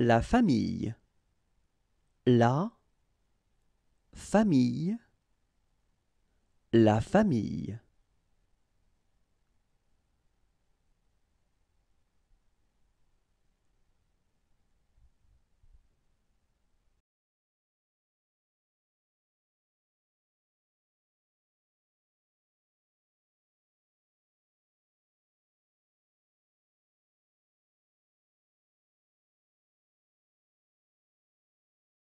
La famille. La famille. La famille.